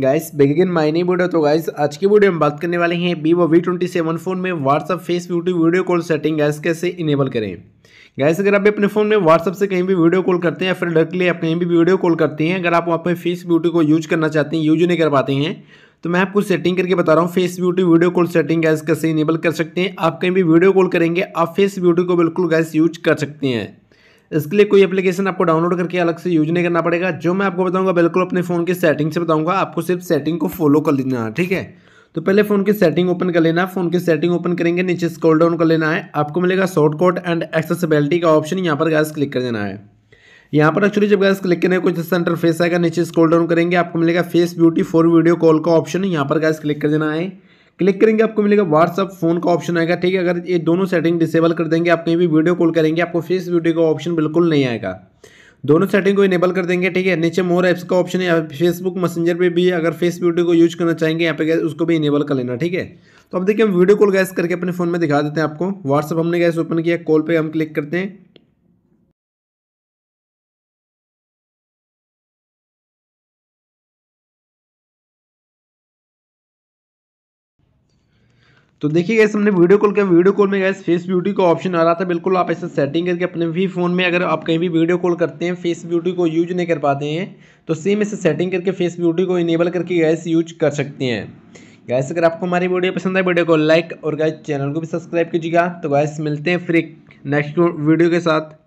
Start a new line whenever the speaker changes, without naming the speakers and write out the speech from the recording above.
guys back my नहीं new video तो guys आज की वीडियो में बात करने वाले हैं Vivo V twenty seven phone में WhatsApp face beauty video call setting guys कैसे इनेबल करें गाइस अगर आप अपने फ़ोन में व्हाट्सअप से कहीं भी वीडियो कॉल करते हैं या फिर डायरेक्टली आप कहीं भी वीडियो कॉल करते हैं अगर आप वहाँ पर फेस ब्यूटी को यूज करना चाहते हैं यूज नहीं कर पाते हैं तो मैं आपको सेटिंग करके बता रहा हूँ face beauty video call setting guys कैसे इनेबल कर सकते हैं आप कहीं भी वीडियो कॉल करेंगे आप फेस ब्यूटी को बिल्कुल गैस यूज कर सकते हैं इसके लिए कोई एप्लीकेशन आपको डाउनलोड करके अलग से यूज नहीं करना पड़ेगा जो मैं आपको बताऊंगा बिल्कुल अपने फ़ोन की सेटिंग से बताऊंगा आपको सिर्फ सेटिंग को फॉलो कर लेना है ठीक है तो पहले फ़ोन की सेटिंग ओपन कर लेना है फ़ोन की सेटिंग ओपन करेंगे नीचे स्क्रॉल डाउन कर लेना है आपको मिलेगा शॉर्टकट एंड एक्सेसिबिलिटी का ऑप्शन यहाँ पर गैस क्लिक कर देना है यहाँ पर एक्चुअली जब गैस क्लिक करने कुछ सेंटर इंटरफेस आएगा नीचे स्क्रॉल डाउन करेंगे आपको मिलेगा face beauty for video call का ऑप्शन यहाँ पर गैस क्लिक कर देना है क्लिक करेंगे आपको मिलेगा व्हाट्सअप फोन का ऑप्शन आएगा ठीक है अगर ये दोनों सेटिंग डिसेबल कर देंगे आप कहीं भी वीडियो कॉल करेंगे आपको फेस वीडियो का ऑप्शन बिल्कुल नहीं आएगा दोनों सेटिंग को इनेबल कर देंगे ठीक है नीचे मोर ऐप्स का ऑप्शन है फेसबुक मैसेंजर पे भी अगर फेस वीडियो को यूज करना चाहेंगे यहाँ पे गैस उसको भी इनेबल कर लेना ठीक है तो अब देखिए हम वीडियो कॉल गैस करके अपने फ़ोन में दिखा देते हैं आपको व्हाट्सअप हमने गैस ओपन किया कॉल पर हम क्लिक करते हैं तो देखिए गैस हमने वीडियो कॉल किया वीडियो कॉल में गैस फेस ब्यूटी का ऑप्शन आ रहा था बिल्कुल आप ऐसे सेटिंग करके अपने भी फ़ोन में अगर आप कहीं भी वीडियो कॉल करते हैं फेस ब्यूटी को यूज नहीं कर पाते हैं तो सेम ऐसे सेटिंग करके फेस ब्यूटी को इनेबल करके गैस यूज कर सकते हैं गैस अगर आपको हमारी वीडियो पसंद है वीडियो को लाइक और गैस चैनल को भी सब्सक्राइब कीजिएगा तो गैस मिलते हैं फिर नेक्स्ट वीडियो के साथ